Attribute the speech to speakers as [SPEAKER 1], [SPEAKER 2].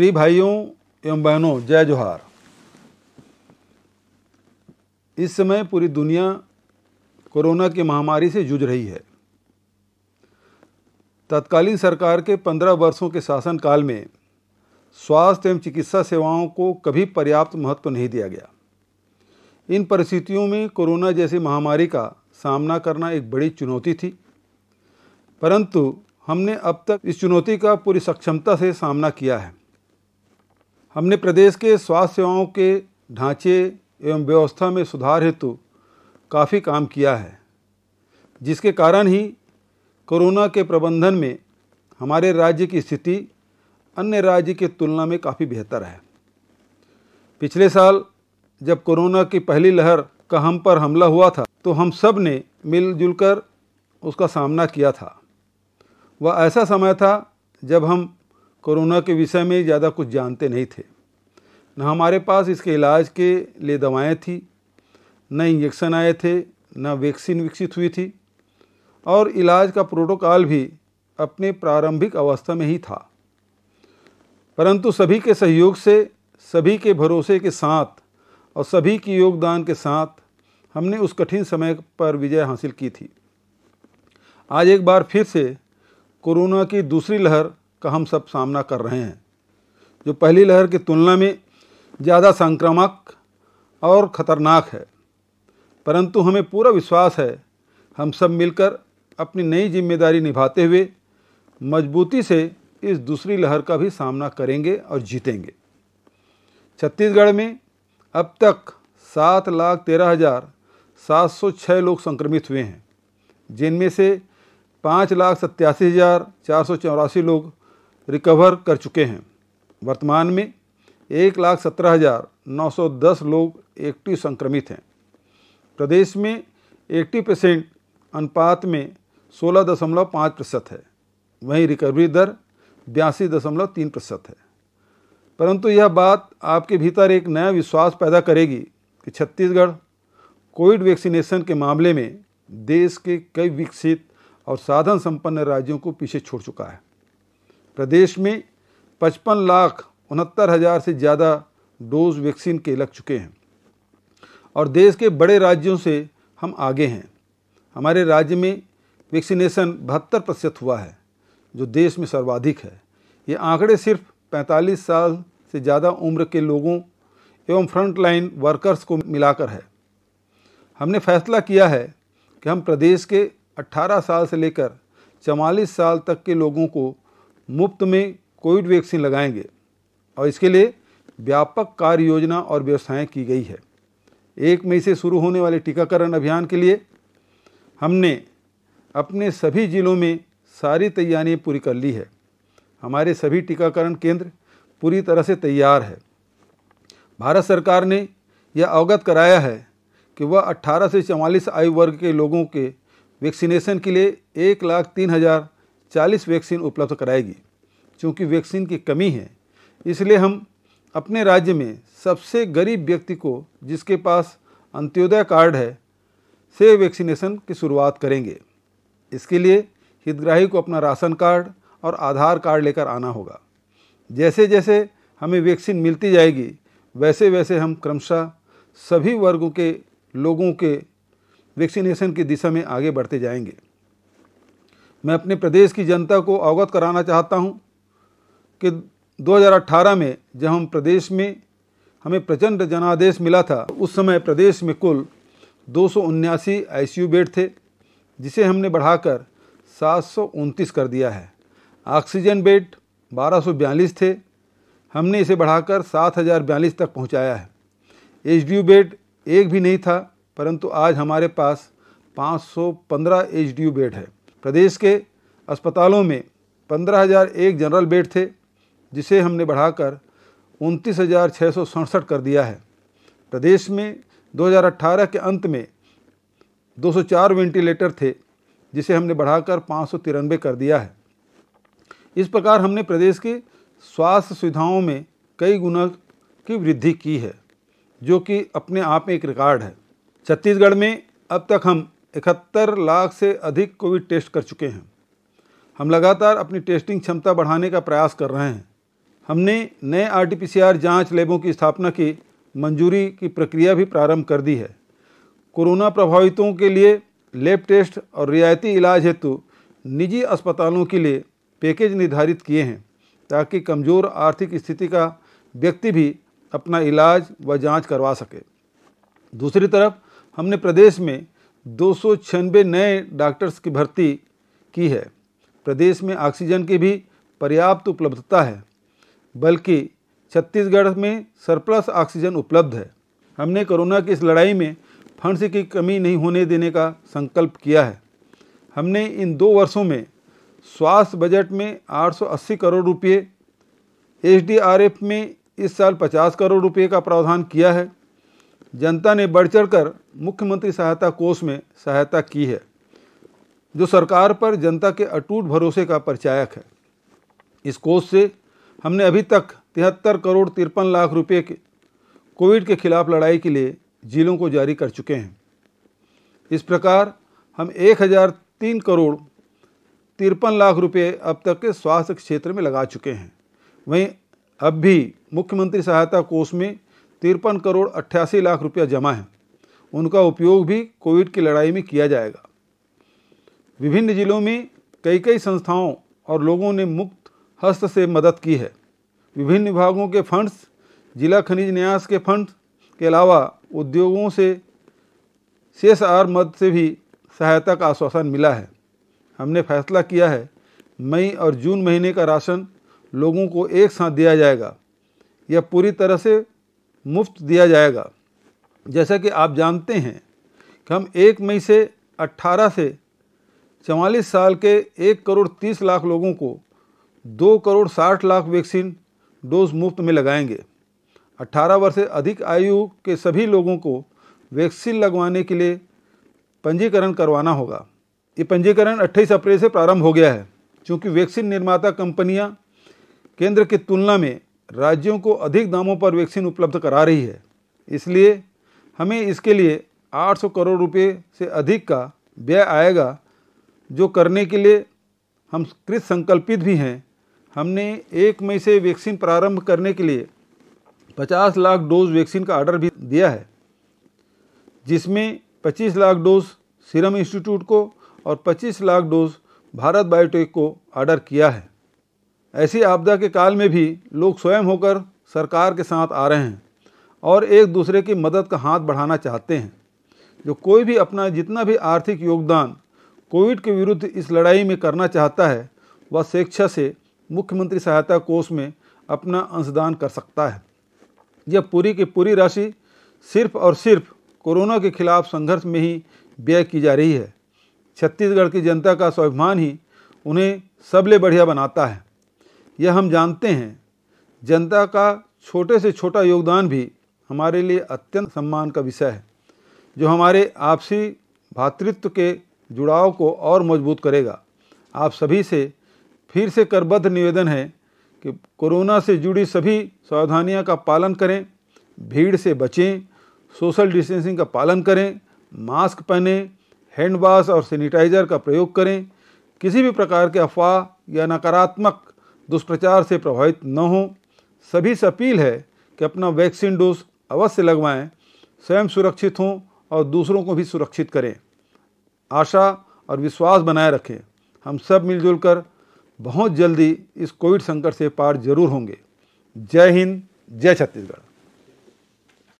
[SPEAKER 1] प्रिय भाइयों एवं बहनों जय जोहार इस समय पूरी दुनिया कोरोना की महामारी से जूझ रही है तत्कालीन सरकार के पंद्रह वर्षों के शासनकाल में स्वास्थ्य एवं चिकित्सा सेवाओं को कभी पर्याप्त महत्व नहीं दिया गया इन परिस्थितियों में कोरोना जैसी महामारी का सामना करना एक बड़ी चुनौती थी परंतु हमने अब तक इस चुनौती का पूरी सक्षमता से सामना किया है हमने प्रदेश के स्वास्थ्य सेवाओं के ढांचे एवं व्यवस्था में सुधार हेतु काफ़ी काम किया है जिसके कारण ही कोरोना के प्रबंधन में हमारे राज्य की स्थिति अन्य राज्य की तुलना में काफ़ी बेहतर है पिछले साल जब कोरोना की पहली लहर का हम पर हमला हुआ था तो हम सब ने मिलजुल कर उसका सामना किया था वह ऐसा समय था जब हम कोरोना के विषय में ज़्यादा कुछ जानते नहीं थे न हमारे पास इसके इलाज के लिए दवाएं थी न इंजेक्शन आए थे न वैक्सीन विकसित हुई थी और इलाज का प्रोटोकॉल भी अपने प्रारंभिक अवस्था में ही था परंतु सभी के सहयोग से सभी के भरोसे के साथ और सभी के योगदान के साथ हमने उस कठिन समय पर विजय हासिल की थी आज एक बार फिर से कोरोना की दूसरी लहर का हम सब सामना कर रहे हैं जो पहली लहर की तुलना में ज़्यादा संक्रामक और ख़तरनाक है परंतु हमें पूरा विश्वास है हम सब मिलकर अपनी नई जिम्मेदारी निभाते हुए मजबूती से इस दूसरी लहर का भी सामना करेंगे और जीतेंगे छत्तीसगढ़ में अब तक सात लाख तेरह हज़ार सात सौ छः लोग संक्रमित हुए हैं जिनमें से पाँच लाख सत्तासी हज़ार चार सौ चौरासी लोग रिकवर कर चुके हैं वर्तमान में एक लाख सत्रह हज़ार नौ सौ दस लोग एक्टिव संक्रमित हैं प्रदेश में एक्टिव पेशेंट अनुपात में सोलह दशमलव पाँच प्रतिशत है वहीं रिकवरी दर बयासी दशमलव तीन प्रतिशत है परंतु यह बात आपके भीतर एक नया विश्वास पैदा करेगी कि छत्तीसगढ़ कोविड वैक्सीनेशन के मामले में देश के कई विकसित और साधन संपन्न राज्यों को पीछे छोड़ चुका है प्रदेश में पचपन लाख उनहत्तर हज़ार से ज़्यादा डोज वैक्सीन के लग चुके हैं और देश के बड़े राज्यों से हम आगे हैं हमारे राज्य में वैक्सीनेशन बहत्तर प्रतिशत हुआ है जो देश में सर्वाधिक है ये आंकड़े सिर्फ 45 साल से ज़्यादा उम्र के लोगों एवं फ्रंटलाइन वर्कर्स को मिलाकर है हमने फैसला किया है कि हम प्रदेश के 18 साल से लेकर 44 साल तक के लोगों को मुफ्त में कोविड वैक्सीन लगाएंगे और इसके लिए व्यापक कार्य योजना और व्यवस्थाएं की गई है एक मई से शुरू होने वाले टीकाकरण अभियान के लिए हमने अपने सभी ज़िलों में सारी तैयारियाँ पूरी कर ली है हमारे सभी टीकाकरण केंद्र पूरी तरह से तैयार है भारत सरकार ने यह अवगत कराया है कि वह 18 से 44 आयु वर्ग के लोगों के वैक्सीनेशन के लिए एक लाख तीन हज़ार चालीस वैक्सीन उपलब्ध कराएगी चूँकि वैक्सीन की कमी है इसलिए हम अपने राज्य में सबसे गरीब व्यक्ति को जिसके पास अंत्योदय कार्ड है से वैक्सीनेशन की शुरुआत करेंगे इसके लिए हितग्राही को अपना राशन कार्ड और आधार कार्ड लेकर आना होगा जैसे जैसे हमें वैक्सीन मिलती जाएगी वैसे वैसे हम क्रमशः सभी वर्गों के लोगों के वैक्सीनेशन की दिशा में आगे बढ़ते जाएंगे मैं अपने प्रदेश की जनता को अवगत कराना चाहता हूं कि 2018 में जब हम प्रदेश में हमें प्रचंड जनादेश मिला था उस समय प्रदेश में कुल दो आईसीयू बेड थे जिसे हमने बढ़ाकर सात कर दिया है ऑक्सीजन बेड 1242 थे हमने इसे बढ़ाकर सात तक पहुंचाया है एच बेड एक भी नहीं था परंतु आज हमारे पास 515 एच बेड है प्रदेश के अस्पतालों में 15,001 जनरल बेड थे जिसे हमने बढ़ाकर उनतीस कर दिया है प्रदेश में 2018 के अंत में 204 वेंटिलेटर थे जिसे हमने बढ़ाकर पाँच कर दिया है इस प्रकार हमने प्रदेश के स्वास्थ्य सुविधाओं में कई गुना की वृद्धि की है जो कि अपने आप में एक रिकॉर्ड है छत्तीसगढ़ में अब तक हम इकहत्तर लाख से अधिक कोविड टेस्ट कर चुके हैं हम लगातार अपनी टेस्टिंग क्षमता बढ़ाने का प्रयास कर रहे हैं हमने नए आरटीपीसीआर जांच लैबों की स्थापना की मंजूरी की प्रक्रिया भी प्रारंभ कर दी है कोरोना प्रभावितों के लिए लैब टेस्ट और रियायती इलाज हेतु निजी अस्पतालों के लिए पैकेज निर्धारित किए हैं ताकि कमज़ोर आर्थिक स्थिति का व्यक्ति भी अपना इलाज व जांच करवा सके दूसरी तरफ हमने प्रदेश में दो नए डॉक्टर्स की भर्ती की है प्रदेश में ऑक्सीजन की भी पर्याप्त उपलब्धता है बल्कि छत्तीसगढ़ में सरप्लस ऑक्सीजन उपलब्ध है हमने कोरोना की इस लड़ाई में फंड्स की कमी नहीं होने देने का संकल्प किया है हमने इन दो वर्षों में स्वास्थ्य बजट में 880 करोड़ रुपये एसडीआरएफ में इस साल 50 करोड़ रुपये का प्रावधान किया है जनता ने बढ़ चढ़ कर मुख्यमंत्री सहायता कोष में सहायता की है जो सरकार पर जनता के अटूट भरोसे का परिचायक है इस कोष से हमने अभी तक तिहत्तर करोड़ तिरपन लाख रुपए के कोविड के खिलाफ लड़ाई के लिए जिलों को जारी कर चुके हैं इस प्रकार हम एक हज़ार तीन करोड़ तिरपन लाख रुपए अब तक के स्वास्थ्य क्षेत्र में लगा चुके हैं वहीं अब भी मुख्यमंत्री सहायता कोष में तिरपन करोड़ अट्ठासी लाख रुपया जमा है उनका उपयोग भी कोविड की लड़ाई में किया जाएगा विभिन्न जिलों में कई कई संस्थाओं और लोगों ने मुक्त हस्त से मदद की है विभिन्न विभागों के फंड्स जिला खनिज न्यास के फंड के अलावा उद्योगों से शेष आर मद से भी सहायता का आश्वासन मिला है हमने फैसला किया है मई और जून महीने का राशन लोगों को एक साथ दिया जाएगा यह पूरी तरह से मुफ्त दिया जाएगा जैसा कि आप जानते हैं कि हम एक मई से 18 से चवालीस साल के एक करोड़ तीस लाख लोगों को दो करोड़ साठ लाख वैक्सीन डोज मुफ्त में लगाएंगे 18 वर्ष से अधिक आयु के सभी लोगों को वैक्सीन लगवाने के लिए पंजीकरण करवाना होगा ये पंजीकरण 28 अप्रैल से प्रारंभ हो गया है क्योंकि वैक्सीन निर्माता कंपनियां केंद्र की तुलना में राज्यों को अधिक दामों पर वैक्सीन उपलब्ध करा रही है इसलिए हमें इसके लिए 800 करोड़ रुपए से अधिक का व्यय आएगा जो करने के लिए हम कृत संकल्पित भी हैं हमने एक मई से वैक्सीन प्रारंभ करने के लिए 50 लाख डोज वैक्सीन का आर्डर भी दिया है जिसमें 25 लाख डोज सीरम इंस्टीट्यूट को और 25 लाख डोज भारत बायोटेक को आर्डर किया है ऐसी आपदा के काल में भी लोग स्वयं होकर सरकार के साथ आ रहे हैं और एक दूसरे की मदद का हाथ बढ़ाना चाहते हैं जो कोई भी अपना जितना भी आर्थिक योगदान कोविड के विरुद्ध इस लड़ाई में करना चाहता है वह स्वेच्छा से मुख्यमंत्री सहायता कोष में अपना अंशदान कर सकता है यह पूरी की पूरी राशि सिर्फ और सिर्फ कोरोना के खिलाफ संघर्ष में ही व्यय की जा रही है छत्तीसगढ़ की जनता का स्वाभिमान ही उन्हें सबले बढ़िया बनाता है यह हम जानते हैं जनता का छोटे से छोटा योगदान भी हमारे लिए अत्यंत सम्मान का विषय है जो हमारे आपसी भातृत्व के जुड़ाव को और मजबूत करेगा आप सभी से फिर से करबद्ध निवेदन है कि कोरोना से जुड़ी सभी सावधानियां का पालन करें भीड़ से बचें सोशल डिस्टेंसिंग का पालन करें मास्क पहने हैंड वॉश और सैनिटाइज़र का प्रयोग करें किसी भी प्रकार के अफवाह या नकारात्मक दुष्प्रचार से प्रभावित न हों सभी से अपील है कि अपना वैक्सीन डोज अवश्य लगवाएं स्वयं सुरक्षित हों और दूसरों को भी सुरक्षित करें आशा और विश्वास बनाए रखें हम सब मिलजुल कर बहुत जल्दी इस कोविड संकट से पार जरूर होंगे जय हिंद जय छत्तीसगढ़